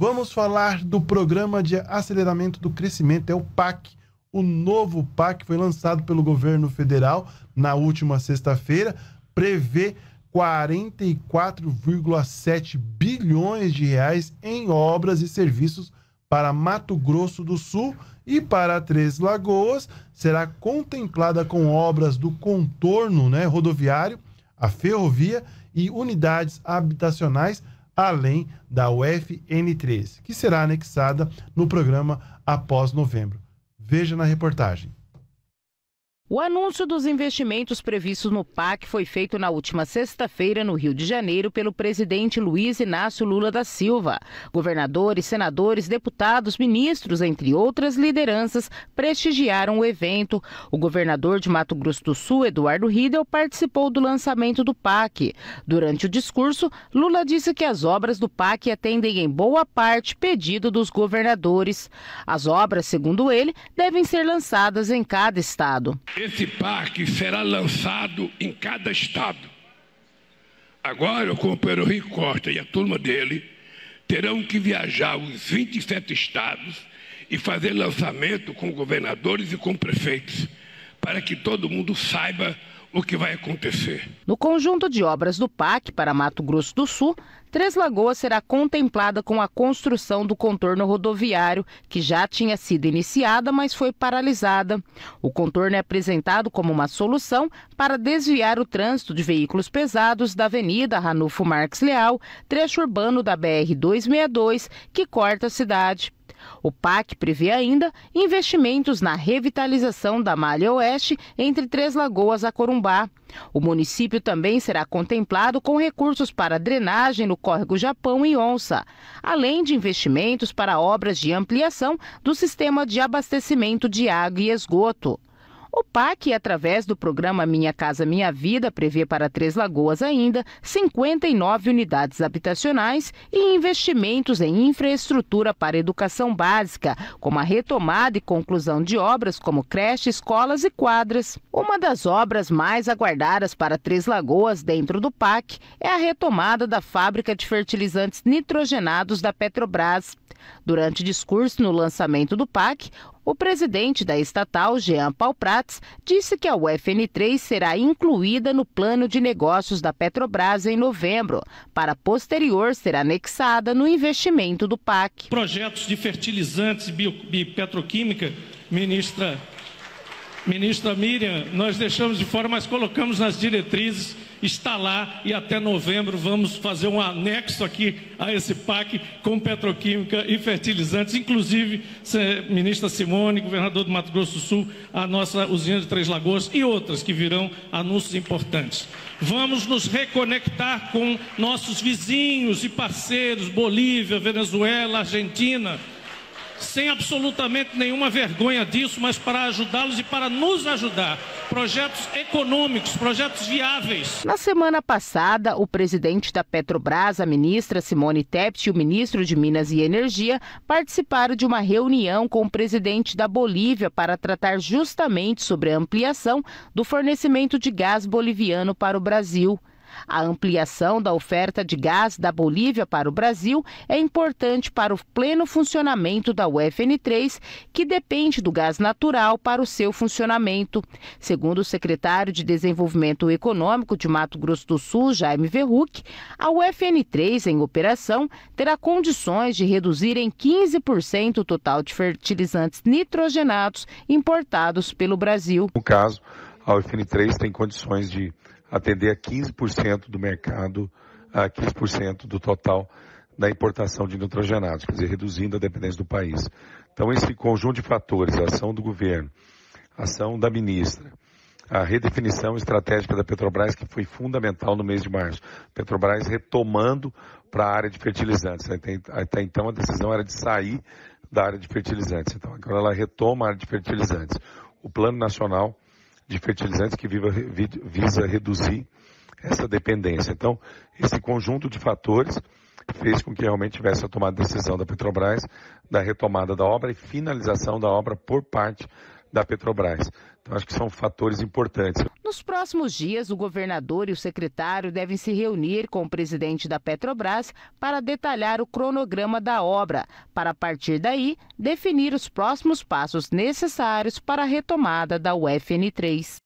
Vamos falar do Programa de Aceleramento do Crescimento, é o PAC. O novo PAC foi lançado pelo governo federal na última sexta-feira, prevê 44,7 bilhões de reais em obras e serviços para Mato Grosso do Sul e para Três Lagoas. Será contemplada com obras do contorno né, rodoviário, a ferrovia e unidades habitacionais além da UFN13, que será anexada no programa após novembro. Veja na reportagem. O anúncio dos investimentos previstos no PAC foi feito na última sexta-feira no Rio de Janeiro pelo presidente Luiz Inácio Lula da Silva. Governadores, senadores, deputados, ministros, entre outras lideranças, prestigiaram o evento. O governador de Mato Grosso do Sul, Eduardo Riedel, participou do lançamento do PAC. Durante o discurso, Lula disse que as obras do PAC atendem em boa parte pedido dos governadores. As obras, segundo ele, devem ser lançadas em cada estado esse parque será lançado em cada estado. Agora, o companheiro Rui Costa e a turma dele terão que viajar os 27 estados e fazer lançamento com governadores e com prefeitos, para que todo mundo saiba o que vai acontecer. No conjunto de obras do PAC para Mato Grosso do Sul, Três Lagoas será contemplada com a construção do contorno rodoviário, que já tinha sido iniciada, mas foi paralisada. O contorno é apresentado como uma solução para desviar o trânsito de veículos pesados da Avenida Ranulfo Marques Leal, trecho urbano da BR-262, que corta a cidade o PAC prevê ainda investimentos na revitalização da Malha Oeste entre Três Lagoas a Corumbá. O município também será contemplado com recursos para drenagem no Córrego Japão e Onça, além de investimentos para obras de ampliação do sistema de abastecimento de água e esgoto. O PAC, através do programa Minha Casa Minha Vida, prevê para Três Lagoas ainda 59 unidades habitacionais e investimentos em infraestrutura para educação básica, como a retomada e conclusão de obras como creche, escolas e quadras. Uma das obras mais aguardadas para Três Lagoas dentro do PAC é a retomada da fábrica de fertilizantes nitrogenados da Petrobras. Durante discurso no lançamento do PAC, o presidente da estatal, Jean Paul Prats, disse que a UFN3 será incluída no plano de negócios da Petrobras em novembro, para posterior ser anexada no investimento do PAC. Projetos de fertilizantes e petroquímica, ministra Ministra Miriam, nós deixamos de fora, mas colocamos nas diretrizes, está lá e até novembro vamos fazer um anexo aqui a esse PAC com petroquímica e fertilizantes. Inclusive, ministra Simone, governador do Mato Grosso do Sul, a nossa usina de Três Lagoas e outras que virão anúncios importantes. Vamos nos reconectar com nossos vizinhos e parceiros, Bolívia, Venezuela, Argentina sem absolutamente nenhuma vergonha disso, mas para ajudá-los e para nos ajudar. Projetos econômicos, projetos viáveis. Na semana passada, o presidente da Petrobras, a ministra Simone Tebet e o ministro de Minas e Energia participaram de uma reunião com o presidente da Bolívia para tratar justamente sobre a ampliação do fornecimento de gás boliviano para o Brasil. A ampliação da oferta de gás da Bolívia para o Brasil é importante para o pleno funcionamento da UFN3, que depende do gás natural para o seu funcionamento. Segundo o secretário de Desenvolvimento Econômico de Mato Grosso do Sul, Jaime Verruc, a UFN3 em operação terá condições de reduzir em 15% o total de fertilizantes nitrogenados importados pelo Brasil. No caso, a UFN3 tem condições de atender a 15% do mercado, a 15% do total da importação de nitrogenados, quer dizer, reduzindo a dependência do país. Então, esse conjunto de fatores, a ação do governo, a ação da ministra, a redefinição estratégica da Petrobras, que foi fundamental no mês de março. Petrobras retomando para a área de fertilizantes. Até então, a decisão era de sair da área de fertilizantes. Então, agora ela retoma a área de fertilizantes. O Plano Nacional de fertilizantes que viva, visa reduzir essa dependência. Então, esse conjunto de fatores fez com que realmente tivesse a tomada decisão da Petrobras da retomada da obra e finalização da obra por parte da Petrobras. Então, acho que são fatores importantes. Nos próximos dias, o governador e o secretário devem se reunir com o presidente da Petrobras para detalhar o cronograma da obra, para a partir daí definir os próximos passos necessários para a retomada da UFN3.